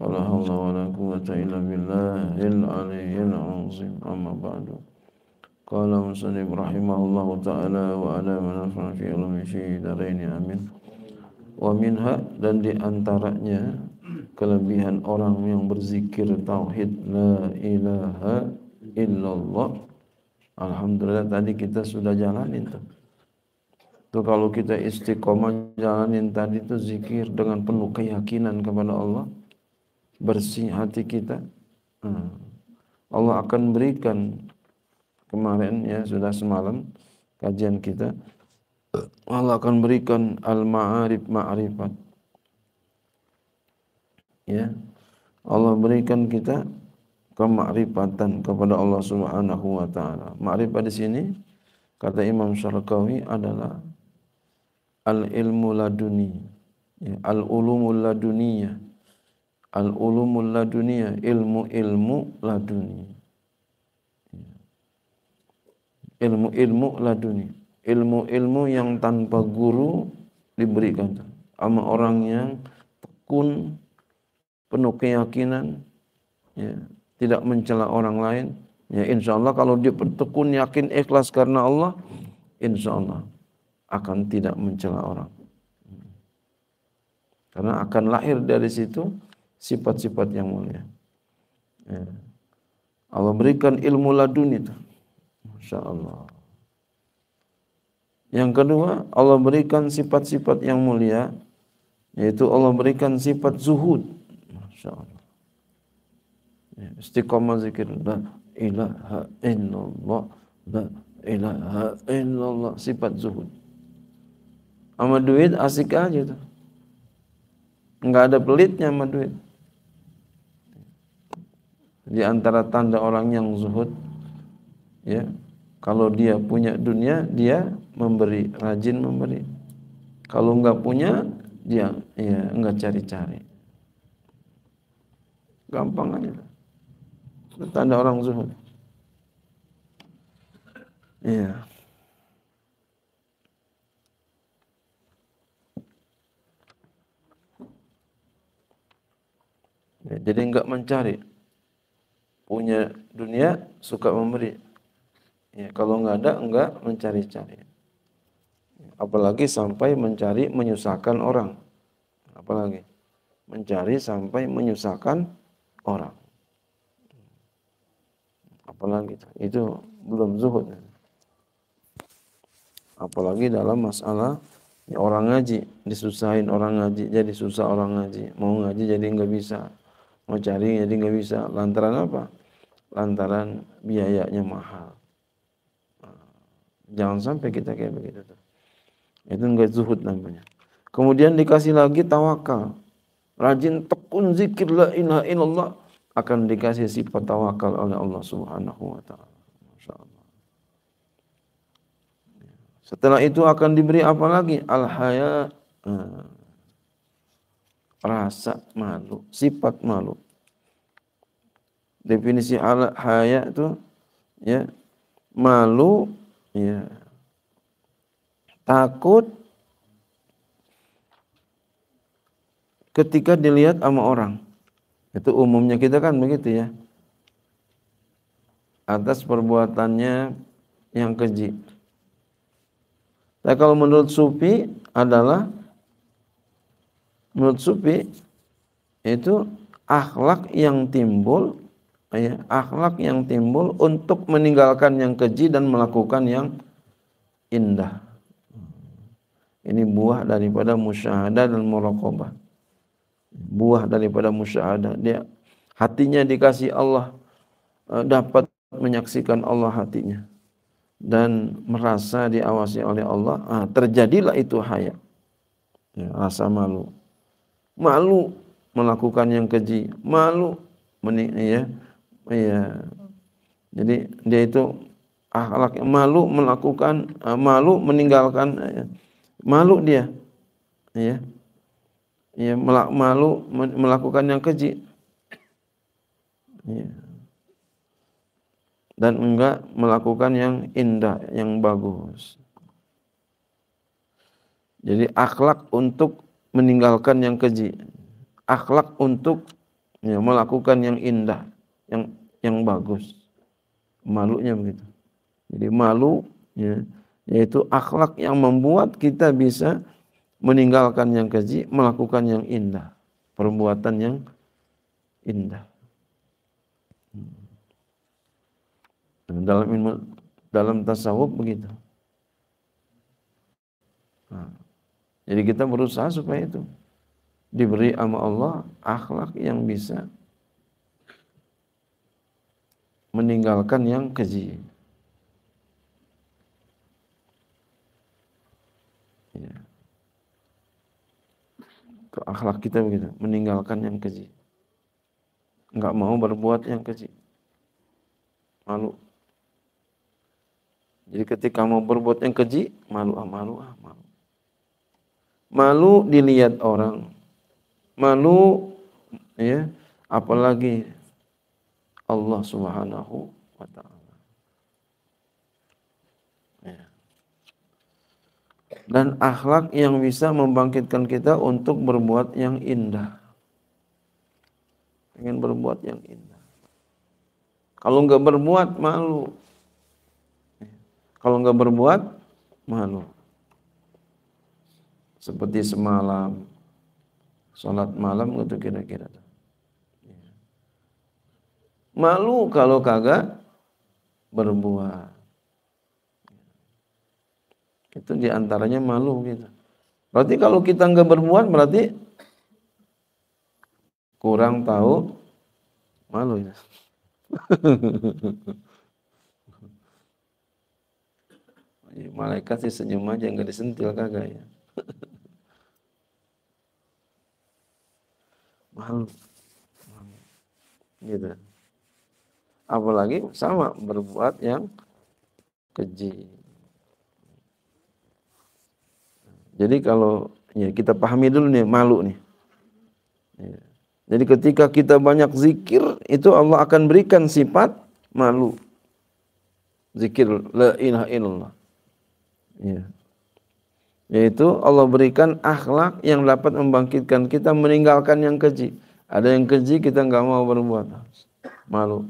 ولا حول ولا قوة إلا بالله العلي العظيم أما بعد قال مسلم رحمه الله تعالى وعلى من أفعل في علم في دارين amin wa minha dan di antaranya kelebihan orang yang berzikir tauhid la ilaha illallah alhamdulillah tadi kita sudah jalanin tuh tuh kalau kita istiqomah jalanin tadi tuh zikir dengan penuh keyakinan kepada Allah bersih hati kita hmm. Allah akan berikan kemarin ya sudah semalam kajian kita Allah akan berikan al-ma'arif ma'rifat ya Allah berikan kita kemakrifatan kepada Allah Subhanahu wa taala. Ma'rifat di sini kata Imam Syarqawi adalah al ilmu laduni, ya, al ulumul laduniyah al ulumul ladunia ilmu-ilmu laduni ilmu-ilmu laduni ilmu-ilmu yang tanpa guru diberikan sama orang yang tekun penuh keyakinan ya, tidak mencela orang lain ya insya Allah kalau dia tekun yakin ikhlas karena Allah insya Allah akan tidak mencela orang karena akan lahir dari situ sifat-sifat yang mulia. Ya. Allah berikan ilmu laduni itu. Masya Allah. Yang kedua, Allah berikan sifat-sifat yang mulia, yaitu Allah berikan sifat zuhud. Masya Allah. Ya, istiqamah zikir. La ilaha illallah. La ilaha illallah. Sifat zuhud. Sama duit asik aja tuh. Enggak ada pelitnya sama duit di antara tanda orang yang zuhud ya kalau dia punya dunia dia memberi rajin memberi kalau nggak punya dia ya nggak cari-cari gampang aja tanda orang zuhud iya. ya, jadi enggak mencari punya dunia suka memberi. Ya, kalau nggak ada nggak mencari-cari. Apalagi sampai mencari menyusahkan orang. Apalagi mencari sampai menyusahkan orang. Apalagi itu, belum zuhud. Apalagi dalam masalah ya orang ngaji disusahin orang ngaji jadi susah orang ngaji mau ngaji jadi nggak bisa mau cari jadi nggak bisa lantaran apa lantaran biayanya mahal. Nah, jangan sampai kita kayak begitu tuh. Itu enggak zuhud namanya. Kemudian dikasih lagi tawakal. Rajin tekun zikir la ilaha illallah akan dikasih sifat tawakal oleh Allah Subhanahu wa taala. Setelah itu akan diberi apa lagi? Al haya eh, rasa malu, sifat malu definisi al haya itu ya malu ya takut ketika dilihat sama orang itu umumnya kita kan begitu ya atas perbuatannya yang keji Nah, kalau menurut Sufi adalah menurut Sufi itu akhlak yang timbul ya, akhlak yang timbul untuk meninggalkan yang keji dan melakukan yang indah. Ini buah daripada musyahadah dan muraqabah. Buah daripada musyahadah. Dia hatinya dikasih Allah e, dapat menyaksikan Allah hatinya dan merasa diawasi oleh Allah. Ah, terjadilah itu haya. Ya, rasa malu. Malu melakukan yang keji, malu menik ya Iya. Jadi dia itu akhlak malu melakukan eh, malu meninggalkan eh, malu dia. Iya. Iya, malu melakukan yang keji. Iya. Dan enggak melakukan yang indah, yang bagus. Jadi akhlak untuk meninggalkan yang keji. Akhlak untuk ya, melakukan yang indah, yang yang bagus. Malunya begitu. Jadi malu ya, yaitu akhlak yang membuat kita bisa meninggalkan yang keji, melakukan yang indah, perbuatan yang indah. Hmm. dalam ilmu dalam tasawuf begitu. Nah, jadi kita berusaha supaya itu diberi sama Allah akhlak yang bisa meninggalkan yang keji. Ya. Ke akhlak kita begitu, meninggalkan yang keji. Enggak mau berbuat yang keji. Malu. Jadi ketika mau berbuat yang keji, malu ah malu ah malu. Malu dilihat orang. Malu ya, apalagi Allah Subhanahu wa taala. Ya. Dan akhlak yang bisa membangkitkan kita untuk berbuat yang indah. ingin berbuat yang indah. Kalau nggak berbuat malu. Kalau nggak berbuat malu. Seperti semalam, sholat malam itu kira-kira malu kalau kagak berbuah, itu diantaranya malu gitu berarti kalau kita nggak berbuat berarti kurang tahu malu ya malaikat sih senyum aja nggak disentil kagak ya malu gitu apalagi sama berbuat yang keji. Jadi kalau ya kita pahami dulu nih malu nih. Ya. Jadi ketika kita banyak zikir itu Allah akan berikan sifat malu. Zikir la ilaha illallah. Ya. Yaitu Allah berikan akhlak yang dapat membangkitkan kita meninggalkan yang keji. Ada yang keji kita nggak mau berbuat. Malu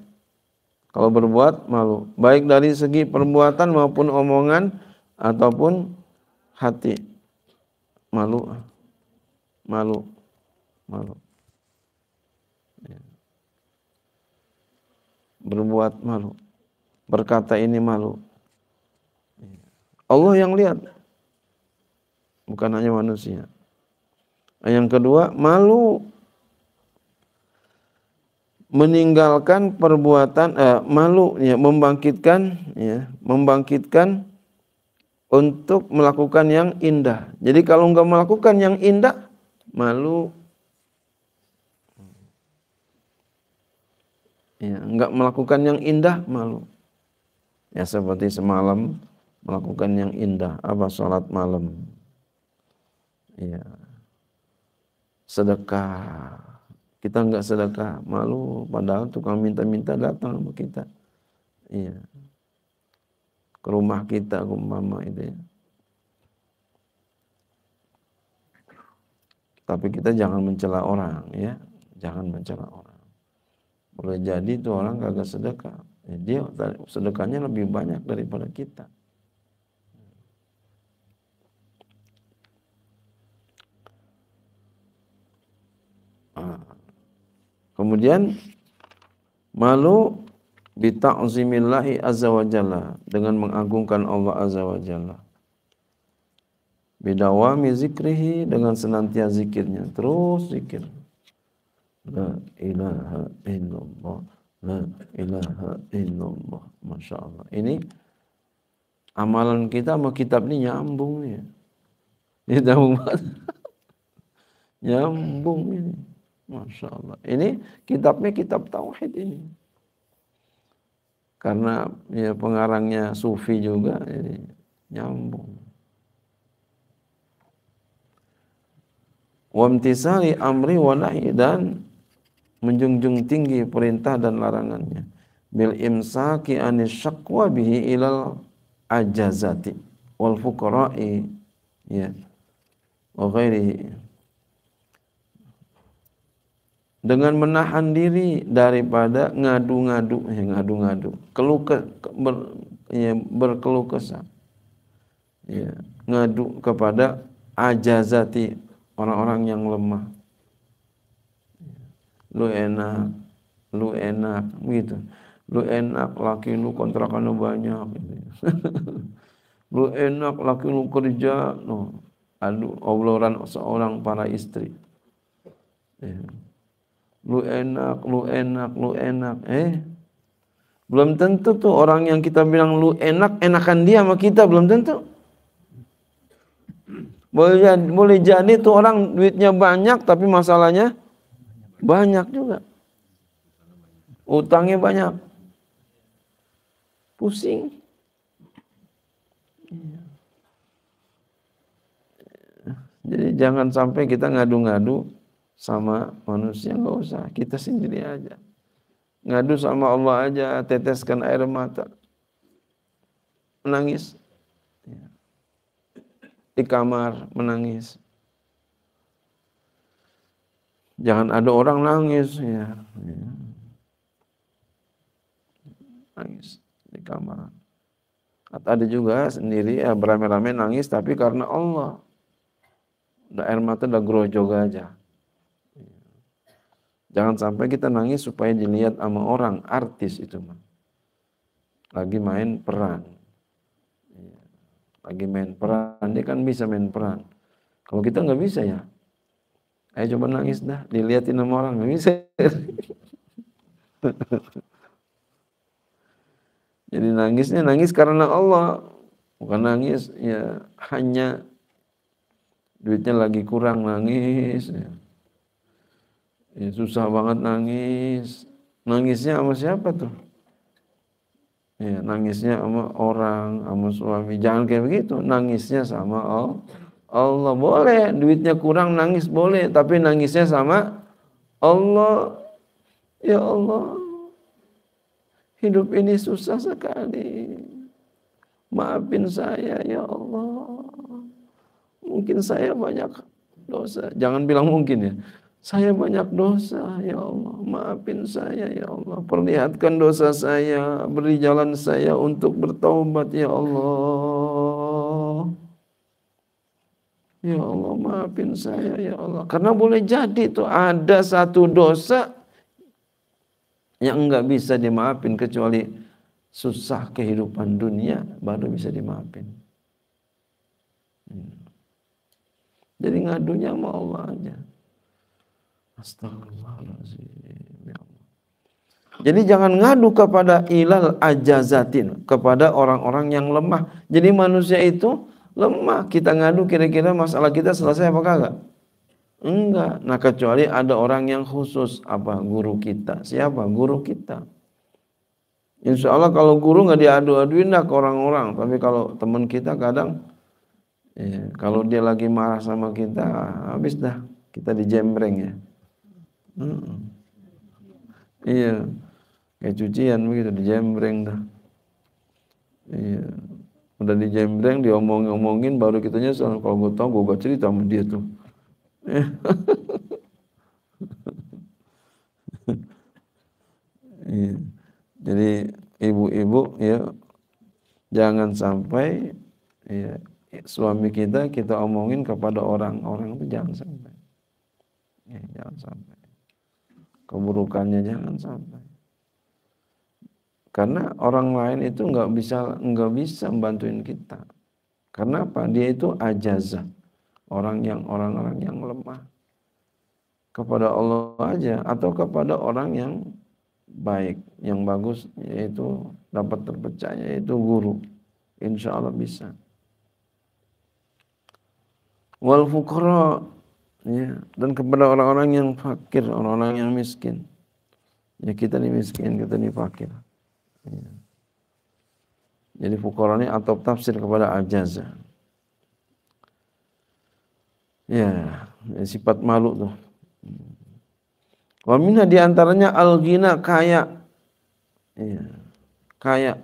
kalau berbuat malu baik dari segi perbuatan maupun omongan ataupun hati malu malu malu ya. berbuat malu berkata ini malu ya. Allah yang lihat bukan hanya manusia yang kedua malu meninggalkan perbuatan eh, malu ya membangkitkan ya membangkitkan untuk melakukan yang indah. Jadi kalau nggak melakukan yang indah malu ya nggak melakukan yang indah malu ya seperti semalam melakukan yang indah apa sholat malam ya sedekah kita nggak sedekah malu padahal tukang minta-minta datang sama kita iya ke rumah kita ke mama itu ya tapi kita jangan mencela orang ya jangan mencela orang boleh jadi itu orang kagak sedekah ya, dia sedekahnya lebih banyak daripada kita Kemudian malu bita'zimillahi azza wa jalla dengan mengagungkan Allah azza wa jalla. Bidawami zikrihi dengan senantiasa zikirnya, terus zikir. La ilaha illallah, la ilaha illallah. Masya Allah. Ini amalan kita sama kitab ini nyambung ya. Ini nyambung nyambung ini. Masya Allah. Ini kitabnya kitab tauhid ini. Karena ya pengarangnya sufi juga ini nyambung. Wamtisali amri wa nahi dan menjunjung tinggi perintah dan larangannya bil imsaki anis syakwa bihi ilal ajazati wal fuqara'i ya wa ghairihi dengan menahan diri daripada ngadu-ngadu ya ngadu-ngadu keluh ber, ya, berkeluh kesah ya, ngadu kepada ajazati orang-orang yang lemah lu enak lu enak gitu lu enak laki lu kontrakan lu banyak gitu. lu enak laki lu kerja no adu obrolan seorang para istri ya lu enak, lu enak, lu enak. Eh, belum tentu tuh orang yang kita bilang lu enak, enakan dia sama kita, belum tentu. Boleh jadi, boleh jadi tuh orang duitnya banyak tapi masalahnya banyak juga. Utangnya banyak. Pusing. Jadi jangan sampai kita ngadu-ngadu sama manusia nggak usah kita sendiri aja ngadu sama Allah aja teteskan air mata menangis ya. di kamar menangis jangan ada orang nangis ya. ya, nangis di kamar atau ada juga sendiri ya beramai-ramai nangis tapi karena Allah udah air mata udah grojog aja Jangan sampai kita nangis supaya dilihat sama orang, artis itu mah. Lagi main peran. Iya. Lagi main peran, dia kan bisa main peran. Kalau kita nggak bisa ya, ayo coba nangis dah, dilihatin sama orang, nggak bisa. Jadi nangisnya nangis karena Allah, bukan nangis ya hanya duitnya lagi kurang nangis. Ya Ya, susah banget nangis. Nangisnya sama siapa tuh? Ya, nangisnya sama orang, sama suami. Jangan kayak begitu. Nangisnya sama Allah. Allah boleh, duitnya kurang nangis boleh, tapi nangisnya sama Allah. Ya Allah, hidup ini susah sekali. Maafin saya ya Allah. Mungkin saya banyak dosa. Jangan bilang mungkin ya. Saya banyak dosa, ya Allah. Maafin saya, ya Allah. Perlihatkan dosa saya, beri jalan saya untuk bertaubat, ya Allah. Ya Allah, maafin saya, ya Allah. Karena boleh jadi itu ada satu dosa yang enggak bisa dimaafin kecuali susah kehidupan dunia baru bisa dimaafin. Hmm. Jadi ngadunya sama Allah aja. Astagfirullahaladzim. Ya Allah. Jadi jangan ngadu kepada ilal ajazatin, kepada orang-orang yang lemah. Jadi manusia itu lemah. Kita ngadu kira-kira masalah kita selesai apa kagak? Enggak. Nah kecuali ada orang yang khusus apa guru kita. Siapa guru kita? Insya Allah kalau guru nggak diadu-aduin dah ke orang-orang. Tapi kalau teman kita kadang ya, kalau dia lagi marah sama kita habis dah kita dijembreng ya. Hmm. Iya. Kayak cucian begitu dijembreng dah. Iya. Udah dijembreng, diomong-omongin baru kitanya kalau gue tau gue gak cerita sama dia tuh. iya. Jadi ibu-ibu ya jangan sampai ya suami kita kita omongin kepada orang-orang itu jangan sampai. Ya, jangan sampai keburukannya jangan sampai karena orang lain itu nggak bisa nggak bisa membantuin kita karena apa dia itu ajazah orang yang orang-orang yang lemah kepada Allah aja atau kepada orang yang baik yang bagus yaitu dapat terpercaya yaitu guru insya Allah bisa wal fuqara ya dan kepada orang-orang yang fakir orang-orang yang miskin ya kita ini miskin kita ini fakir ya. jadi fukara ini atau tafsir kepada ajaza ya, ya sifat malu tuh wamina diantaranya al-ghina kaya. Ya. Kaya.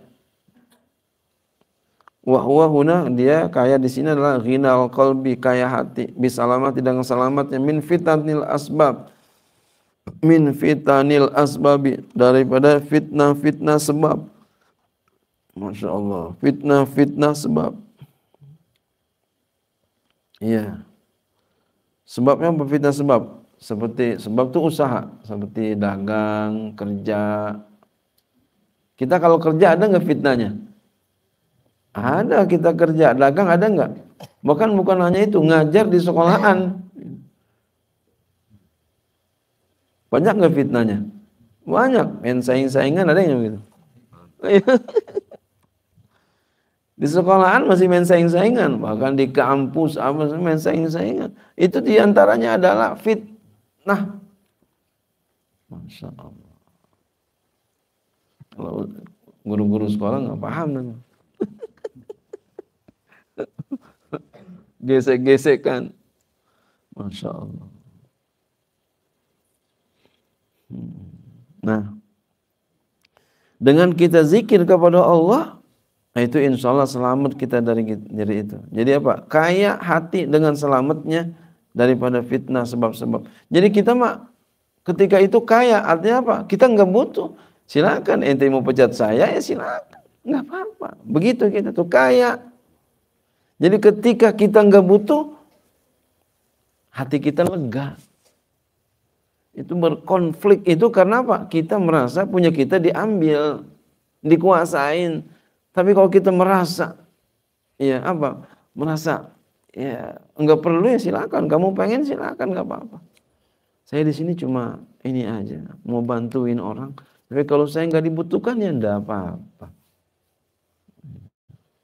Wahwa huna dia kaya di sini adalah ghinal qalbi kaya hati bisalamat dengan selamatnya min fitanil asbab min fitanil asbabi daripada fitnah-fitnah sebab Masya Allah fitnah-fitnah sebab iya sebabnya apa fitnah sebab seperti sebab itu usaha seperti dagang kerja kita kalau kerja ada nggak fitnahnya ada kita kerja dagang ada nggak? Bahkan bukan hanya itu ngajar di sekolahan. Banyak nggak fitnahnya? Banyak. Main saing-saingan ada yang gitu. di sekolahan masih main saing-saingan, bahkan di kampus apa main saing-saingan. Itu diantaranya adalah fitnah. Masya Allah. Kalau guru-guru sekolah nggak paham namanya. gesek-gesekan. Masya Allah. Hmm. Nah, dengan kita zikir kepada Allah, nah itu insya Allah selamat kita dari, dari itu. Jadi apa? Kaya hati dengan selamatnya daripada fitnah sebab-sebab. Jadi kita mah ketika itu kaya artinya apa? Kita nggak butuh. Silakan ente mau pecat saya ya silakan. Nggak apa-apa. Begitu kita tuh kaya jadi ketika kita nggak butuh, hati kita lega. Itu berkonflik itu karena apa? Kita merasa punya kita diambil, dikuasain. Tapi kalau kita merasa, ya apa? Merasa ya nggak perlu ya silakan. Kamu pengen silakan nggak apa-apa. Saya di sini cuma ini aja mau bantuin orang. Tapi kalau saya nggak dibutuhkan ya enggak apa-apa.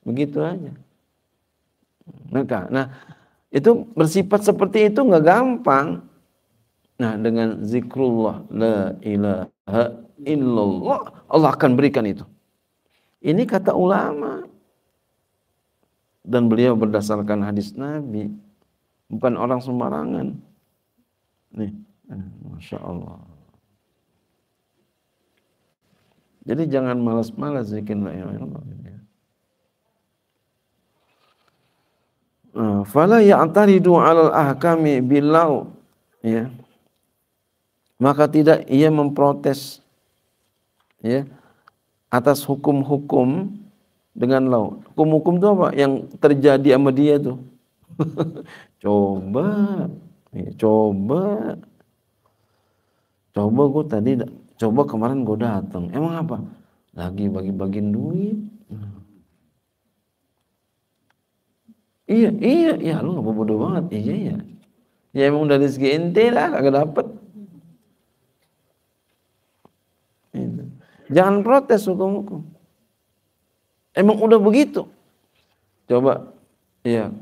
Begitu aja. Neraka. Nah, itu bersifat seperti itu nggak gampang. Nah, dengan zikrullah la ilaha illallah Allah akan berikan itu. Ini kata ulama. Dan beliau berdasarkan hadis Nabi, bukan orang sembarangan. Nih, eh, masya Allah. Jadi jangan malas-malas zikir la ilaha illallah. fala ya'taridu 'alal ahkami bilau ya maka tidak ia memprotes ya atas hukum-hukum dengan lau hukum-hukum itu apa yang terjadi sama dia tuh coba ya, coba coba gue tadi coba kemarin gue datang emang apa lagi bagi-bagiin duit Iya, iya, iya lu nggak bodoh banget. Iya, iya. iya. Ya emang udah segi ente lah gak dapet. Itu. Jangan protes hukum-hukum. Emang udah begitu. Coba, iya.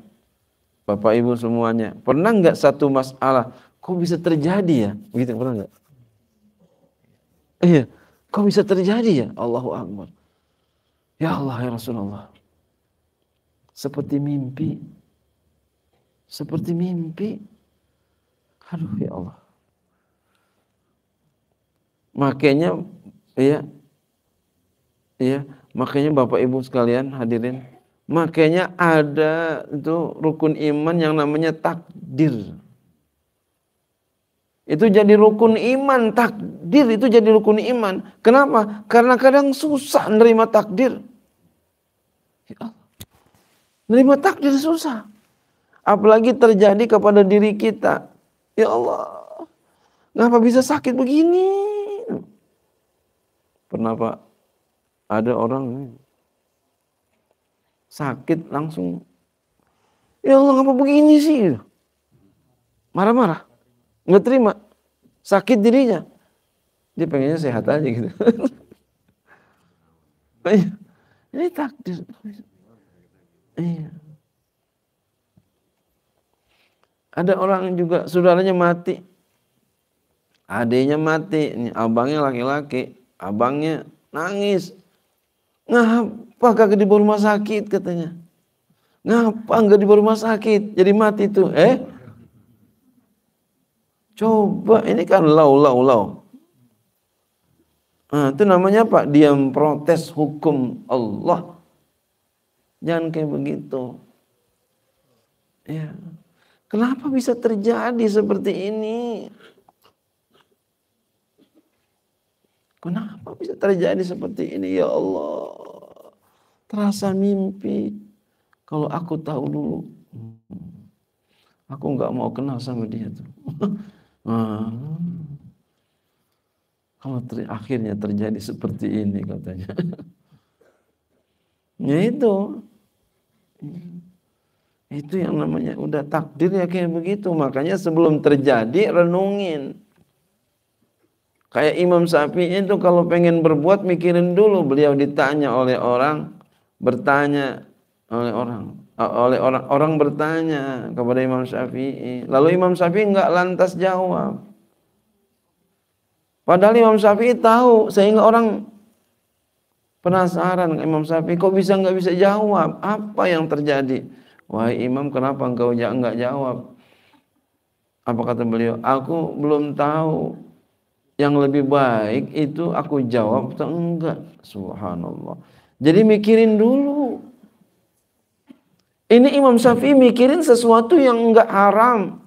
Bapak Ibu semuanya, pernah nggak satu masalah kok bisa terjadi ya? Begitu pernah nggak? Iya, kok bisa terjadi ya? Allahu Akbar. Ya Allah ya Rasulullah seperti mimpi. Seperti mimpi. Aduh ya Allah. Makanya ya ya makanya Bapak Ibu sekalian hadirin makanya ada itu rukun iman yang namanya takdir. Itu jadi rukun iman, takdir itu jadi rukun iman. Kenapa? Karena kadang susah nerima takdir. Ya Allah menerima takdir susah. Apalagi terjadi kepada diri kita. Ya Allah, kenapa bisa sakit begini? Pernah Pak, ada orang sakit langsung. Ya Allah, kenapa begini sih? Marah-marah. Nggak terima. Sakit dirinya. Dia pengennya sehat aja gitu. Iya. Ini takdir. Iya. Ada orang juga saudaranya mati. Adiknya mati, ini abangnya laki-laki, abangnya nangis. Ngapa kagak di rumah sakit katanya? Ngapa enggak di rumah sakit? Jadi mati tuh. Eh? Coba ini kan lau lau lau. Nah, itu namanya apa? Diam protes hukum Allah. Jangan kayak begitu. Ya. Kenapa bisa terjadi seperti ini? Kenapa bisa terjadi seperti ini ya Allah? Terasa mimpi. Kalau aku tahu dulu, aku nggak mau kenal sama dia tuh. Ah. Kalau ter akhirnya terjadi seperti ini katanya. ya itu. Iya. Itu yang namanya udah takdir ya kayak begitu. Makanya sebelum terjadi renungin. Kayak Imam Syafi'i itu kalau pengen berbuat mikirin dulu. Beliau ditanya oleh orang, bertanya oleh orang, oleh orang orang bertanya kepada Imam Syafi'i. Lalu Imam Syafi'i nggak lantas jawab. Padahal Imam Syafi'i tahu sehingga orang Penasaran Imam Syafi'i kok bisa nggak bisa jawab? Apa yang terjadi? Wahai Imam kenapa engkau nggak jawab? Apa kata beliau? Aku belum tahu yang lebih baik itu aku jawab atau enggak. Subhanallah. Jadi mikirin dulu. Ini Imam Syafi'i mikirin sesuatu yang enggak haram,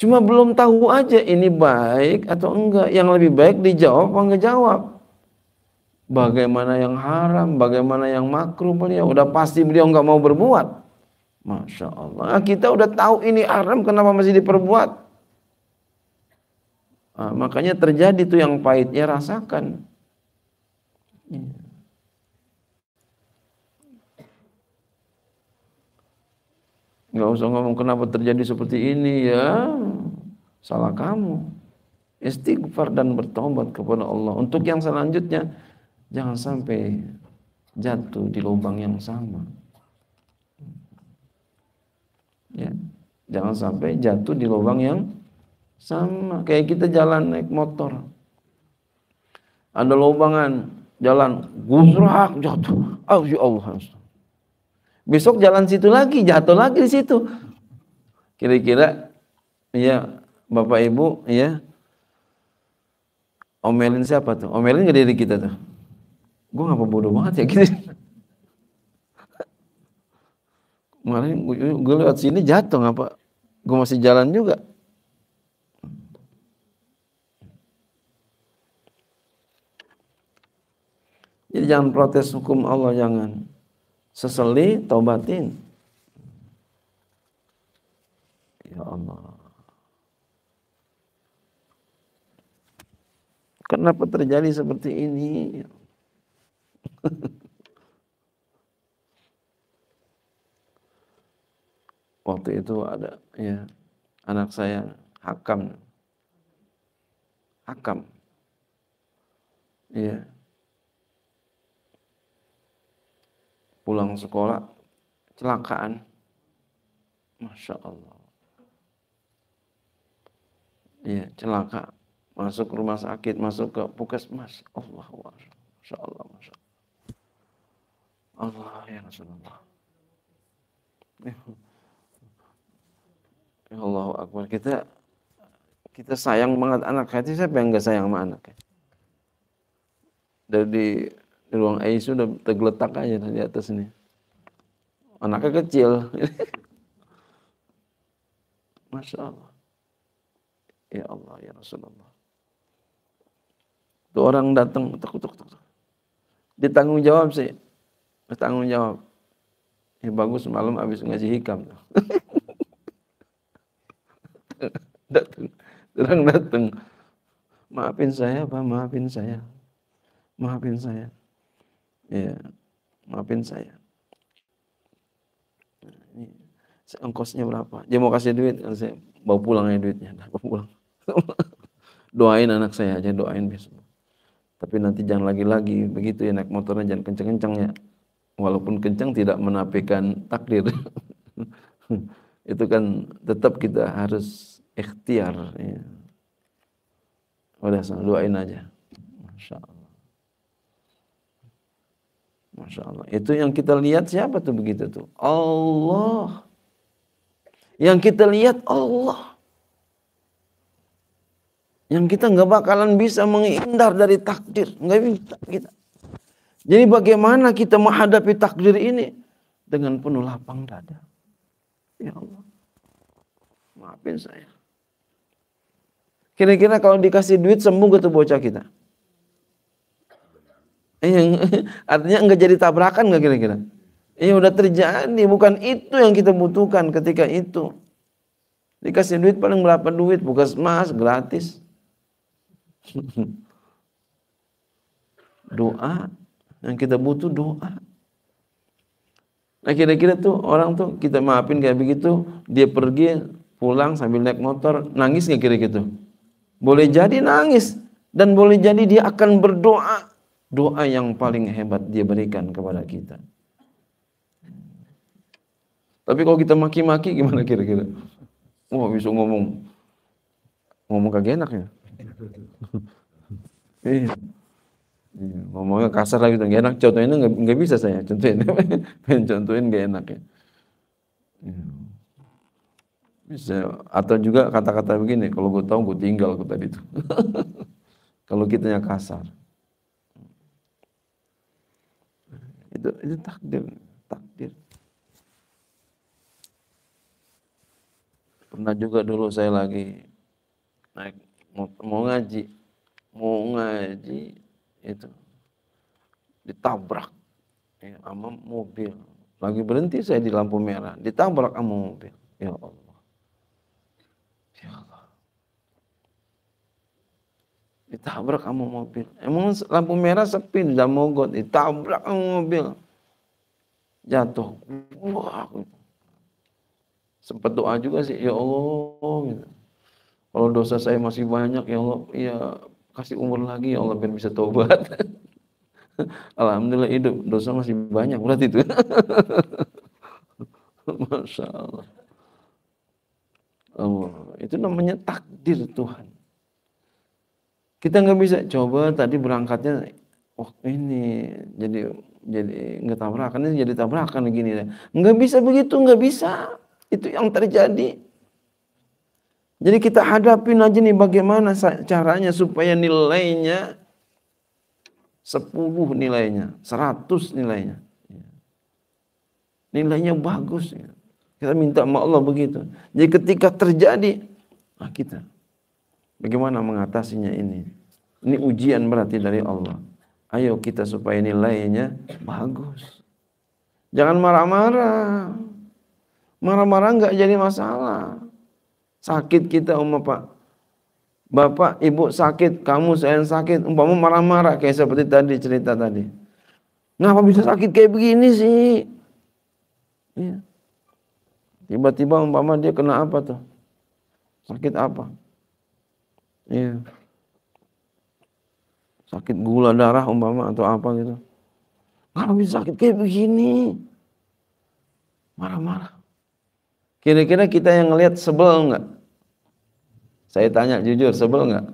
Cuma belum tahu aja ini baik atau enggak. Yang lebih baik dijawab apa enggak jawab. Bagaimana yang haram, bagaimana yang makruh beliau. Ya udah pasti beliau enggak mau berbuat. Masya Allah. Ah, kita udah tahu ini haram kenapa masih diperbuat. Nah, makanya terjadi tuh yang pahitnya rasakan. Ya. nggak usah ngomong kenapa terjadi seperti ini ya salah kamu istighfar dan bertobat kepada Allah untuk yang selanjutnya jangan sampai jatuh di lubang yang sama ya jangan sampai jatuh di lubang yang sama kayak kita jalan naik motor ada lubangan jalan gusrak jatuh oh, ya Allah Besok jalan situ lagi, jatuh lagi di situ. Kira-kira ya Bapak Ibu ya omelin siapa tuh? Omelin gak diri kita tuh. Gue ngapa bodoh banget ya gitu. Kemarin gue lewat sini jatuh ngapa? Gue masih jalan juga. Jadi jangan protes hukum Allah jangan seseli taubatin ya Allah kenapa terjadi seperti ini waktu itu ada ya anak saya hakam hakam iya yeah. pulang sekolah celakaan masya Allah ya celaka masuk rumah sakit masuk ke puskesmas Allah masya Allah masya Allah Allah ya Rasulullah ya Allah ya Akbar kita kita sayang banget anak hati siapa yang nggak sayang sama anaknya, jadi di ruang ICU sudah tergeletak aja di atas ini anaknya kecil masya Allah ya Allah ya Rasulullah itu orang datang tuk, tuk, tuk, tuk. ditanggung jawab sih ditanggung jawab ya bagus malam habis ngaji hikam datang datang datang maafin saya pak maafin saya maafin saya ya maafin saya nah, ini ongkosnya berapa dia mau kasih duit kan saya bawa pulang ya duitnya nah, bawa pulang doain anak saya aja doain besok tapi nanti jangan lagi-lagi begitu ya naik motornya jangan kenceng-kenceng ya walaupun kenceng tidak menapikan takdir itu kan tetap kita harus ikhtiar ya. udah doain aja Masya Allah. Masya Allah. Itu yang kita lihat siapa tuh begitu tuh? Allah. Yang kita lihat Allah. Yang kita nggak bakalan bisa menghindar dari takdir. Nggak bisa kita. Jadi bagaimana kita menghadapi takdir ini? Dengan penuh lapang dada. Ya Allah. Maafin saya. Kira-kira kalau dikasih duit sembuh gitu bocah kita. Iya, yang artinya enggak jadi tabrakan enggak kira-kira? ini iya, udah terjadi, bukan itu yang kita butuhkan ketika itu. Dikasih duit paling berapa duit, bukan emas, gratis. doa, yang kita butuh doa. Nah kira-kira tuh orang tuh kita maafin kayak begitu, dia pergi pulang sambil naik motor, nangis nggak kira-kira tuh? Boleh jadi nangis, dan boleh jadi dia akan berdoa Doa yang paling hebat dia berikan kepada kita. Tapi kalau kita maki-maki gimana kira-kira? Wah bisa ngomong. Ngomong kagak enak ya? Iya. iya. Ngomongnya kasar lagi Gak enak. Contohnya gak, bisa saya. ini, Pengen contohin gak enak ya. Iya. Bisa. Atau juga kata-kata begini. Kalau gue tahu gue tinggal gue tadi itu. kalau kitanya kasar. Itu, itu takdir, takdir. Pernah juga dulu saya lagi naik mau, mau ngaji, mau ngaji itu ditabrak ya, sama mobil. Lagi berhenti saya di lampu merah, ditabrak sama mobil. Ya Allah. Ya Allah. ditabrak kamu mobil emang lampu merah sepi udah mogot ditabrak kamu mobil jatuh wah gitu. sempat doa juga sih ya Allah gitu. kalau dosa saya masih banyak ya Allah ya kasih umur lagi ya Allah biar bisa tobat Alhamdulillah hidup dosa masih banyak berarti itu Masya Allah. Allah. Itu namanya takdir Tuhan. Kita nggak bisa coba tadi berangkatnya waktu ini jadi jadi nggak tabrakan ini jadi tabrakan gini deh. Ya. Nggak bisa begitu, nggak bisa. Itu yang terjadi. Jadi kita hadapi aja nih bagaimana caranya supaya nilainya 10 nilainya, seratus nilainya. Nilainya bagus. Kita minta sama Allah begitu. Jadi ketika terjadi, nah kita Bagaimana mengatasinya ini? Ini ujian berarti dari Allah. Ayo kita supaya nilainya bagus. Jangan marah-marah. Marah-marah nggak jadi masalah. Sakit kita umpama Pak. Bapak, ibu sakit, kamu saya sakit. Umpama marah-marah kayak seperti tadi cerita tadi. Ngapa bisa sakit kayak begini sih? Iya. Tiba-tiba umpama dia kena apa tuh? Sakit apa? Iya. Sakit gula darah umpama atau apa gitu. Kenapa bisa sakit kayak begini? Marah-marah. Kira-kira kita yang ngelihat sebel nggak? Saya tanya jujur, sebel nggak?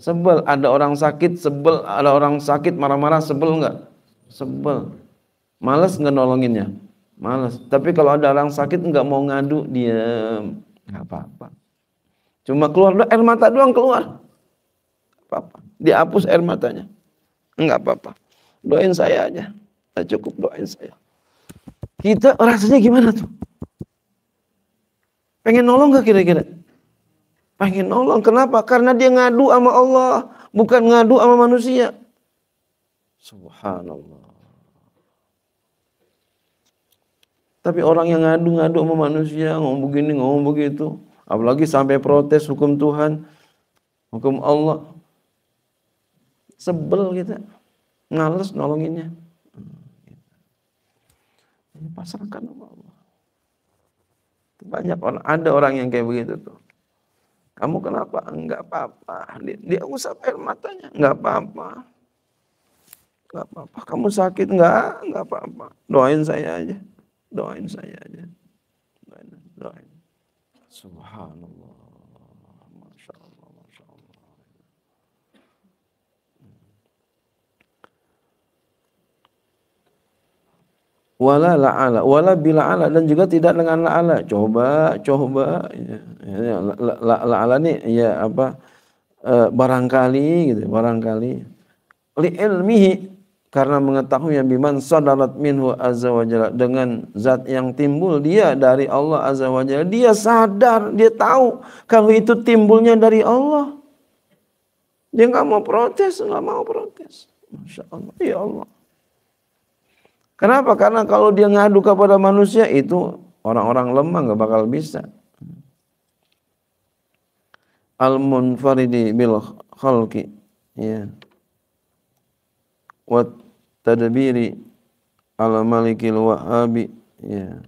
Sebel. Ada orang sakit, sebel. Ada orang sakit marah-marah, sebel nggak? Sebel. Males nggak nolonginnya? Males. Tapi kalau ada orang sakit nggak mau ngadu, diam. Nggak apa-apa. Cuma keluar air mata doang keluar. Apa-apa. Dihapus air matanya. Enggak apa-apa. Doain saya aja. Tak cukup doain saya. Kita rasanya gimana tuh? Pengen nolong gak kira-kira? Pengen nolong. Kenapa? Karena dia ngadu sama Allah. Bukan ngadu sama manusia. Subhanallah. Tapi orang yang ngadu-ngadu sama manusia, ngomong begini, ngomong begitu. Apalagi sampai protes hukum Tuhan, hukum Allah. Sebel kita. Ngales nolonginnya. Pasrahkan sama Allah. Banyak orang, ada orang yang kayak begitu tuh. Kamu kenapa? Enggak apa-apa. Dia, dia usap air matanya. Enggak apa-apa. Enggak apa-apa. Kamu sakit? Enggak, enggak apa-apa. Doain saya aja. Doain saya aja. Doain, doain. Subhanallah. Masya Allah, Masya Allah. Hmm. wala la'ala wala bila ala dan juga tidak dengan la'ala coba coba ya, ya, ya. la'ala ini ya apa eh, barangkali gitu barangkali li ilmihi karena mengetahui yang biman sadarat minhu azza wajalla dengan zat yang timbul dia dari Allah azza wajalla dia sadar dia tahu kalau itu timbulnya dari Allah dia nggak mau protes nggak mau protes masya Allah ya Allah kenapa karena kalau dia ngadu kepada manusia itu orang-orang lemah nggak bakal bisa al munfaridi bil khalqi ya yeah tadbiri ala malikil wahabi ya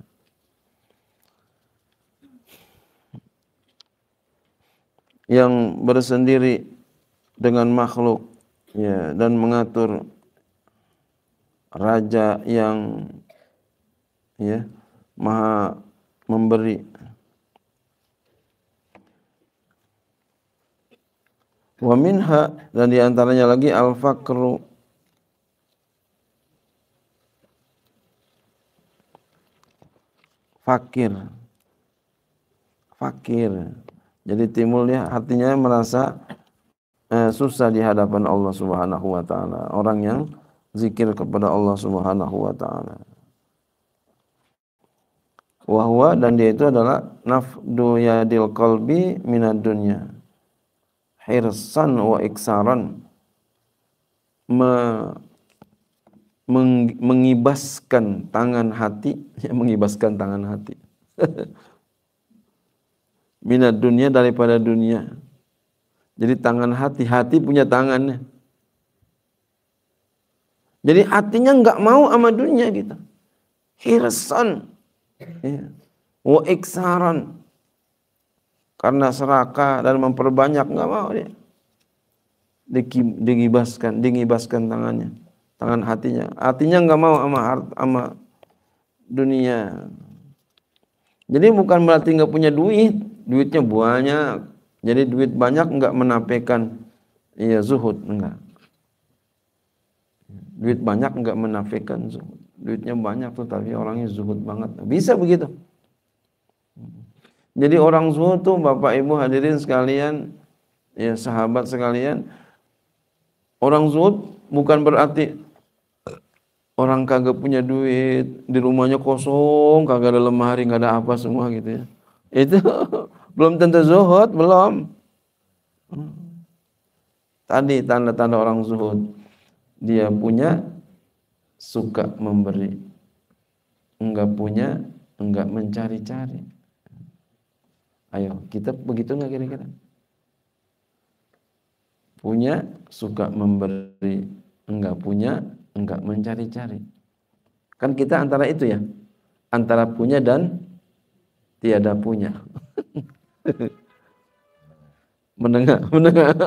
yang bersendiri dengan makhluk ya dan mengatur raja yang ya maha memberi wa minha dan diantaranya lagi al fakru fakir. Fakir. Jadi timbulnya hatinya merasa eh, susah di hadapan Allah Subhanahu wa taala. Orang yang zikir kepada Allah Subhanahu wa taala. Wahwa dan dia itu adalah nafdu yadil qalbi minad dunya. Hirsan wa iksaran meng mengibaskan tangan hati, ya, mengibaskan tangan hati. Minat dunia daripada dunia. Jadi tangan hati, hati punya tangannya. Jadi hatinya nggak mau sama dunia kita. Hirsan. Ya. Wa iksaran. Karena seraka dan memperbanyak nggak mau dia. Digibaskan, digibaskan tangannya tangan hatinya. Hatinya nggak mau sama sama dunia. Jadi bukan berarti nggak punya duit, duitnya banyak. Jadi duit banyak nggak menafikan iya zuhud enggak. Duit banyak nggak menafikan zuhud. Duitnya banyak tuh tapi orangnya zuhud banget. Bisa begitu. Jadi orang zuhud tuh Bapak Ibu hadirin sekalian, ya sahabat sekalian, orang zuhud bukan berarti orang kagak punya duit, di rumahnya kosong, kagak ada lemari, nggak ada apa semua gitu ya. Itu belum tentu zuhud, belum. Tadi tanda-tanda orang zuhud. Dia punya suka memberi. Enggak punya, enggak mencari-cari. Ayo, kita begitu enggak kira-kira? Punya suka memberi, enggak punya enggak mencari-cari. Kan kita antara itu ya, antara punya dan tiada punya. menengah, menengah.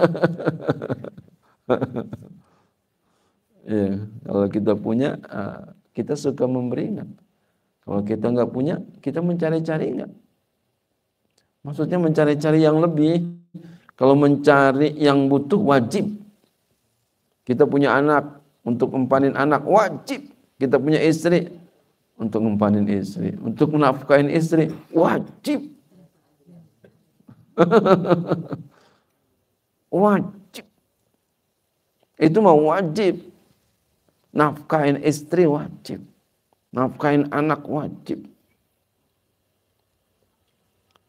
ya, kalau kita punya, ah, kita suka memberi enggak? Kalau kita enggak punya, kita mencari-cari enggak? Maksudnya mencari-cari yang lebih. Kalau mencari yang butuh wajib. Kita punya anak, untuk mempanin anak wajib kita punya istri untuk mempanin istri untuk menafkahin istri wajib wajib itu mau wajib nafkahin istri wajib nafkahin anak wajib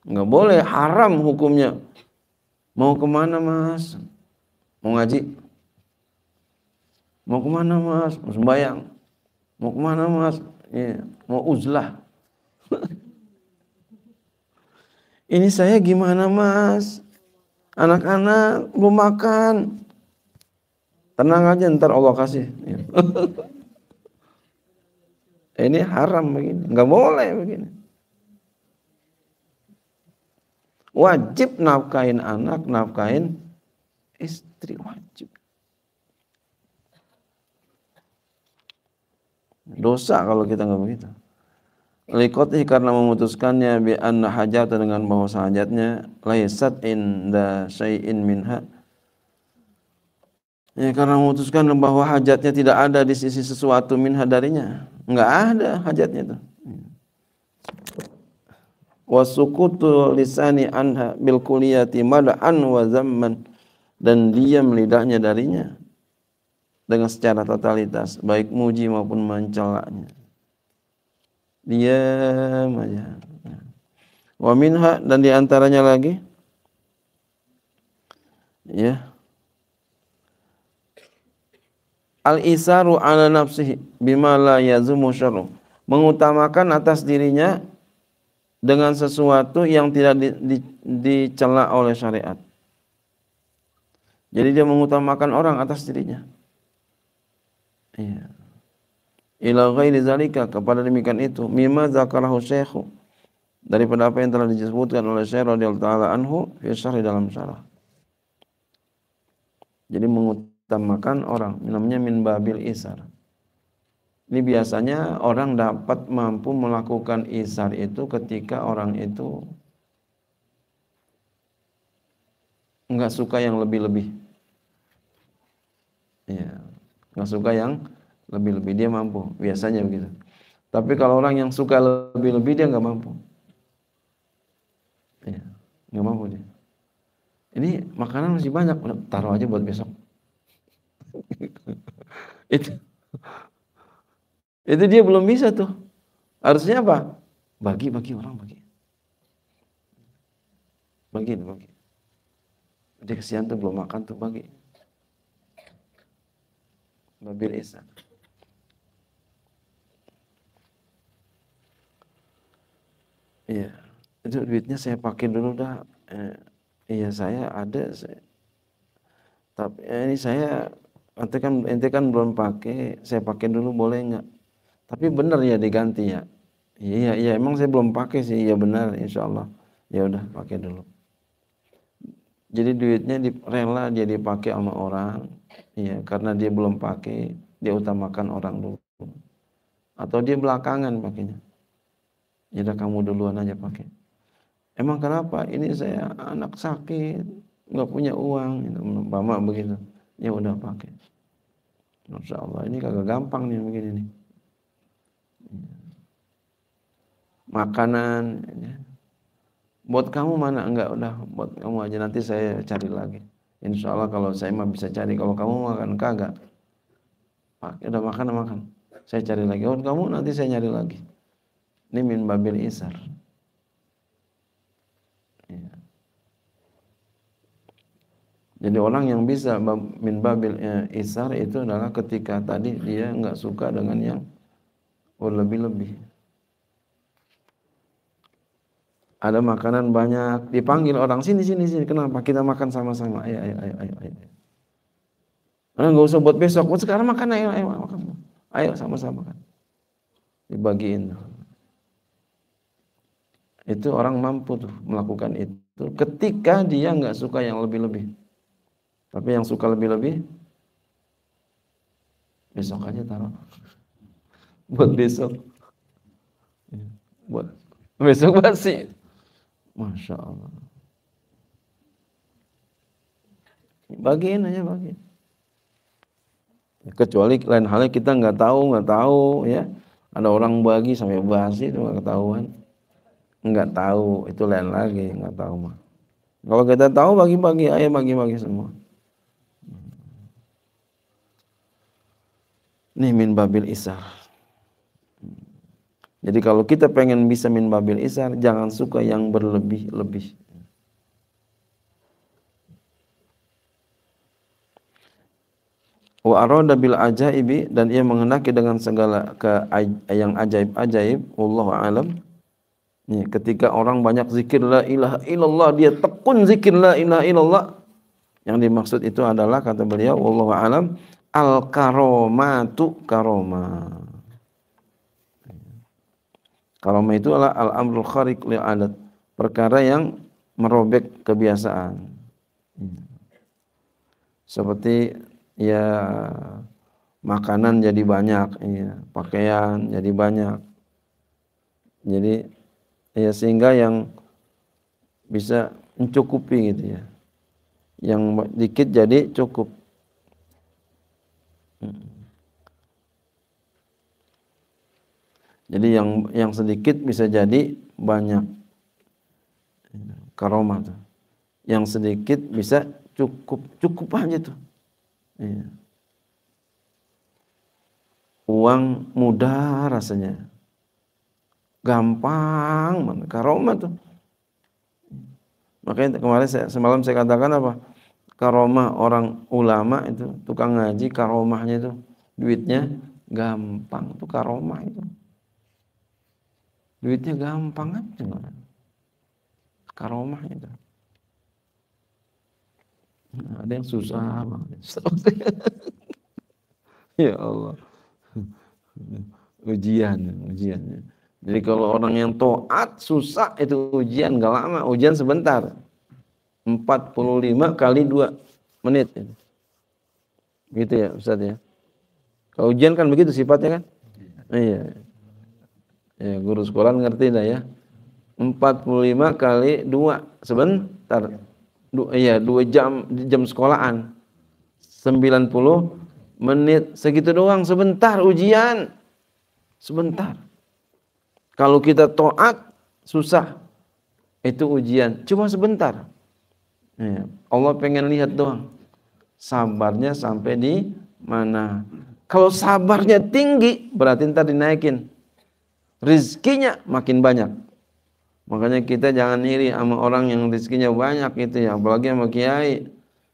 nggak boleh haram hukumnya mau kemana mas mau ngaji mau kemana mas mau sembayang mau kemana mas ya, mau uzlah ini saya gimana mas anak-anak belum makan tenang aja ntar Allah kasih ya. ini haram begini nggak boleh begini wajib nafkain anak nafkain istri wajib Dosa kalau kita nggak begitu. Likotih karena memutuskannya bi anna hajat dengan bahwa hajatnya laisat inda syai'in minha. Ya, karena memutuskan bahwa hajatnya tidak ada di sisi sesuatu minha darinya. Enggak ada hajatnya itu. Wasukutu lisani anha bil kuliyati mada wa zamman dan diam lidahnya darinya dengan secara totalitas baik muji maupun mencelaknya diam aja wa minha dan diantaranya lagi ya al isaru ala nafsihi bimala la yazumu syarru mengutamakan atas dirinya dengan sesuatu yang tidak di, di, dicela oleh syariat jadi dia mengutamakan orang atas dirinya Iya. ila ghairi zalika kepada demikian itu mimma zakarahu syekhu daripada apa yang telah disebutkan oleh Syekh radhiyallahu taala anhu fi syarh dalam syarah jadi mengutamakan orang namanya min babil isar ini biasanya orang dapat mampu melakukan isar itu ketika orang itu nggak suka yang lebih-lebih ya nggak suka yang lebih-lebih dia mampu biasanya begitu tapi kalau orang yang suka lebih-lebih dia nggak mampu ya nggak mampu dia ini makanan masih banyak udah taruh aja buat besok itu itu dia belum bisa tuh harusnya apa bagi bagi orang bagi bagi bagi dia kesian tuh belum makan tuh bagi mobil izan. Iya, itu duitnya saya pakai dulu dah. Eh, iya saya ada, saya. tapi eh, ini saya ente kan ente kan belum pakai, saya pakai dulu boleh nggak? Tapi benar ya diganti ya. Iya iya emang saya belum pakai sih, iya benar insya Allah. Ya udah pakai dulu. Jadi duitnya di, rela jadi pakai sama orang, Iya, karena dia belum pakai dia utamakan orang dulu atau dia belakangan pakainya jadi kamu duluan aja pakai emang kenapa ini saya anak sakit nggak punya uang umpama gitu, begitu ya udah pakai Masya Allah ini kagak gampang nih begini nih makanan ya. buat kamu mana enggak udah buat kamu aja nanti saya cari lagi insya Allah kalau saya mah bisa cari kalau kamu makan kagak Pak, udah makan makan saya cari lagi oh kamu nanti saya nyari lagi ini min babil isar ya. jadi orang yang bisa min babil e, isar itu adalah ketika tadi dia nggak suka dengan yang lebih lebih ada makanan banyak, dipanggil orang sini sini sini. Kenapa? Kita makan sama-sama. Ayo ayo ayo ayo. ayo. Nah, gak usah buat besok, buat sekarang makan ayo ayo makan. Ayo sama-sama kan. Dibagiin. Itu orang mampu tuh melakukan itu ketika dia nggak suka yang lebih-lebih. Tapi yang suka lebih-lebih besok aja taruh buat besok iya, buat besok masih Masya Allah. Bagiin aja Ya, Kecuali lain halnya kita nggak tahu, nggak tahu ya. Ada orang bagi sampai bahas itu nggak ketahuan. Nggak tahu, itu lain lagi, nggak tahu mah. Kalau kita tahu bagi-bagi, ayo bagi-bagi semua. Nih min babil isar. Jadi kalau kita pengen bisa min babil isar, jangan suka yang berlebih-lebih. Wa bil ajaibi dan ia mengenaki dengan segala ke yang ajaib-ajaib, Allah alam. Nih, ketika orang banyak zikir la ilaha illallah, dia tekun zikir la ilaha illallah. Yang dimaksud itu adalah kata beliau wallahu alam al karomatu karomah ma itu adalah al-amrul khariq li adat, perkara yang merobek kebiasaan. Hmm. Seperti ya makanan jadi banyak, ya, pakaian jadi banyak. Jadi ya sehingga yang bisa mencukupi gitu ya. Yang dikit jadi cukup. Hmm. Jadi yang yang sedikit bisa jadi banyak karomah tuh. Yang sedikit bisa cukup cukup aja tuh. Iya. Uang mudah rasanya. Gampang banget karomah tuh. Makanya kemarin saya, semalam saya katakan apa? Karomah orang ulama itu, tukang ngaji karomahnya itu duitnya gampang tuh karomah itu duitnya gampang kan kan? karomah itu nah, ada yang susah ya Allah ujian ujian jadi kalau orang yang toat susah itu ujian gak lama ujian sebentar 45 kali 2 menit gitu ya Ustaz ya kalau ujian kan begitu sifatnya kan iya Ya, guru sekolah ngerti dah ya. 45 kali 2 sebentar. Du, iya, 2 jam jam sekolahan. 90 menit segitu doang sebentar ujian. Sebentar. Kalau kita toat susah. Itu ujian, cuma sebentar. Ya, Allah pengen lihat doang. Sabarnya sampai di mana? Kalau sabarnya tinggi, berarti ntar dinaikin rizkinya makin banyak. Makanya kita jangan iri sama orang yang rizkinya banyak itu ya, apalagi sama kiai.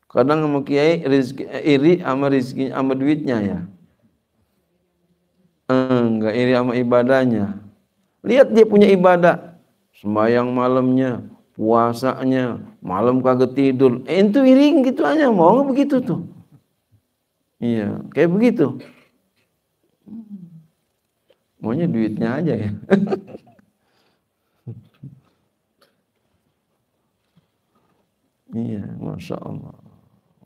Kadang sama kiai rizki, eh, iri sama rizki sama duitnya ya. Enggak eh, iri sama ibadahnya. Lihat dia punya ibadah, sembahyang malamnya, puasanya, malam kagak tidur. Eh, itu iri gitu aja, mau begitu tuh. Iya, kayak begitu maunya duitnya aja ya iya masya Allah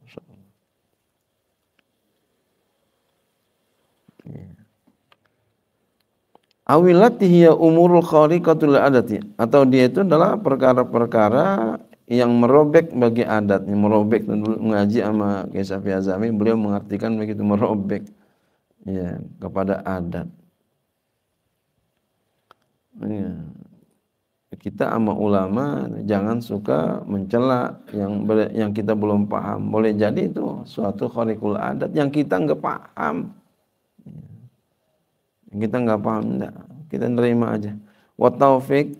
masya Allah iya. ya umurul khariqatul adati atau dia itu adalah perkara-perkara yang merobek bagi adat merobek mengaji sama Kisah Azami beliau mengartikan begitu merobek ya kepada adat Iya. kita ama ulama jangan suka mencela yang yang kita belum paham. Boleh jadi itu suatu khorikul adat yang kita nggak paham. Iya. Yang kita nggak paham, enggak. kita nerima aja. Wa taufik,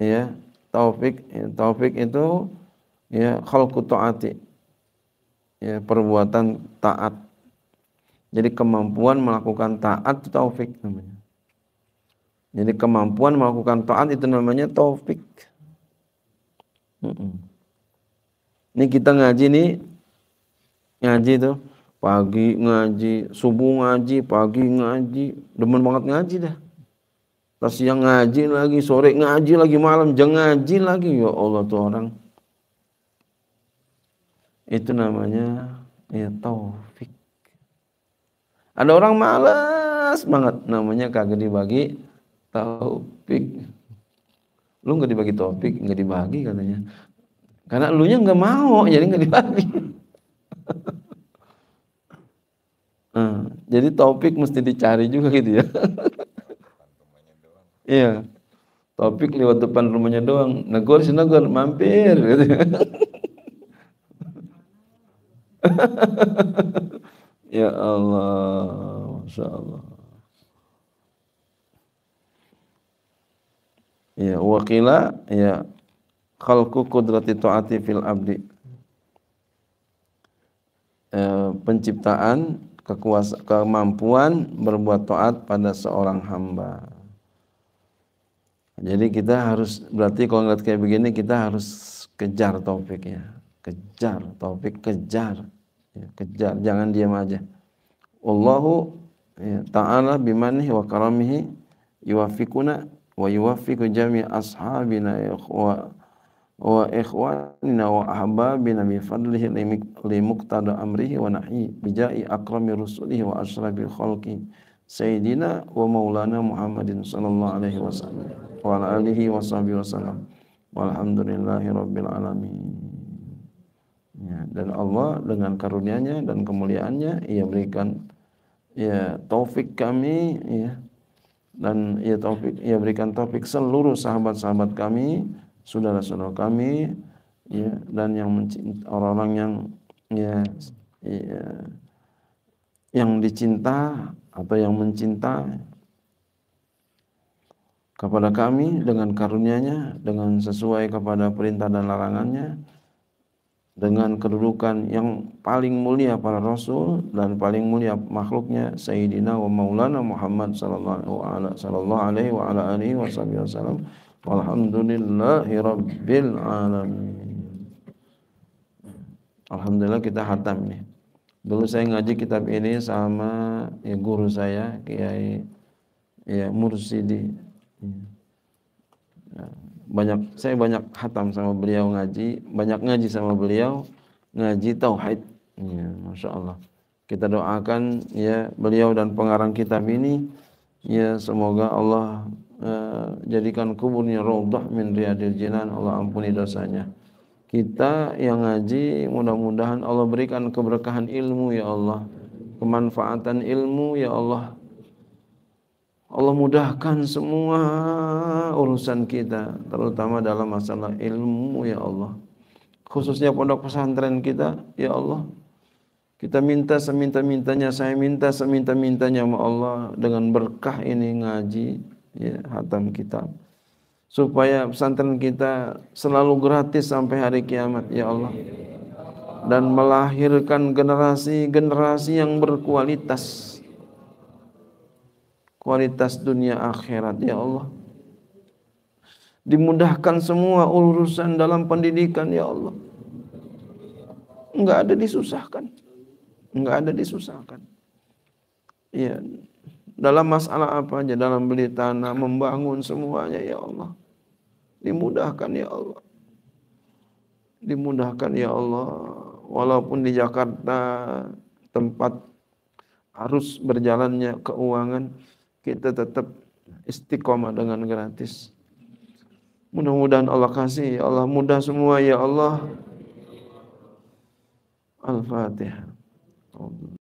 ya taufik, iya. taufik itu ya khalqu taati, ya perbuatan taat. Jadi kemampuan melakukan taat itu taufik namanya jadi kemampuan melakukan taat itu namanya taufik. Ini kita ngaji nih, ngaji tuh pagi ngaji, subuh ngaji, pagi ngaji, demen banget ngaji dah. Terus siang ngaji lagi, sore ngaji lagi, malam jangan ngaji lagi. Ya Allah tuh orang. Itu namanya ya taufik. Ada orang malas banget namanya kagak dibagi Taufik lu nggak dibagi topik nggak dibagi katanya karena lu nya nggak mau jadi nggak dibagi nah, jadi topik mesti dicari juga gitu ya iya topik lewat depan rumahnya doang negor sih negor mampir gitu ya. ya Allah Masya Allah ya wakila ya khalqu kudrati taati fil abdi e, penciptaan kekuasa kemampuan berbuat taat pada seorang hamba jadi kita harus berarti kalau ngeliat kayak begini kita harus kejar topiknya kejar topik kejar ya, kejar jangan diam aja Allahu ya, ta'ala bimanihi wa karamihi yuwafikuna wa yuwaffiqu jami' ashabina wa wa ikhwanina wa ahbabina bi fadlihi li muqtada amrihi wa nahi bijai akrami rusulihi wa asrafi khalqi sayyidina wa maulana Muhammadin sallallahu alaihi wasallam wa ala alihi wa sahbihi wasallam walhamdulillahi rabbil alamin ya, dan Allah dengan karunia-Nya dan kemuliaannya ia berikan ya taufik kami ya dan ia ya taufik ia ya berikan topik seluruh sahabat-sahabat kami, saudara-saudara kami ya dan yang orang-orang yang ya, ya yang dicinta atau yang mencinta kepada kami dengan karunia-Nya dengan sesuai kepada perintah dan larangannya dengan kedudukan yang paling mulia para rasul dan paling mulia makhluknya Sayyidina wa Maulana Muhammad sallallahu alaihi wa ala alihi wasallam walhamdulillahi rabbil alamin Alhamdulillah kita hatam nih dulu saya ngaji kitab ini sama ya, guru saya Kiai ya Mursidi ya banyak saya banyak hatam sama beliau ngaji banyak ngaji sama beliau ngaji tauhid ya, masya Allah kita doakan ya beliau dan pengarang kitab ini ya semoga Allah uh, jadikan kuburnya raudhah min riadil jinan Allah ampuni dosanya kita yang ngaji mudah-mudahan Allah berikan keberkahan ilmu ya Allah kemanfaatan ilmu ya Allah Allah mudahkan semua urusan kita, terutama dalam masalah ilmu ya Allah. Khususnya pondok pesantren kita ya Allah. Kita minta seminta-mintanya, saya minta seminta-mintanya sama ya Allah dengan berkah ini ngaji, ya, hatam kita Supaya pesantren kita selalu gratis sampai hari kiamat ya Allah. Dan melahirkan generasi-generasi yang berkualitas kualitas dunia akhirat ya Allah dimudahkan semua urusan dalam pendidikan ya Allah enggak ada disusahkan enggak ada disusahkan ya dalam masalah apa aja dalam beli tanah membangun semuanya ya Allah dimudahkan ya Allah dimudahkan ya Allah walaupun di Jakarta tempat harus berjalannya keuangan kita tetap istiqomah dengan gratis. Mudah-mudahan Allah kasih, ya Allah mudah semua, ya Allah. Al-Fatihah.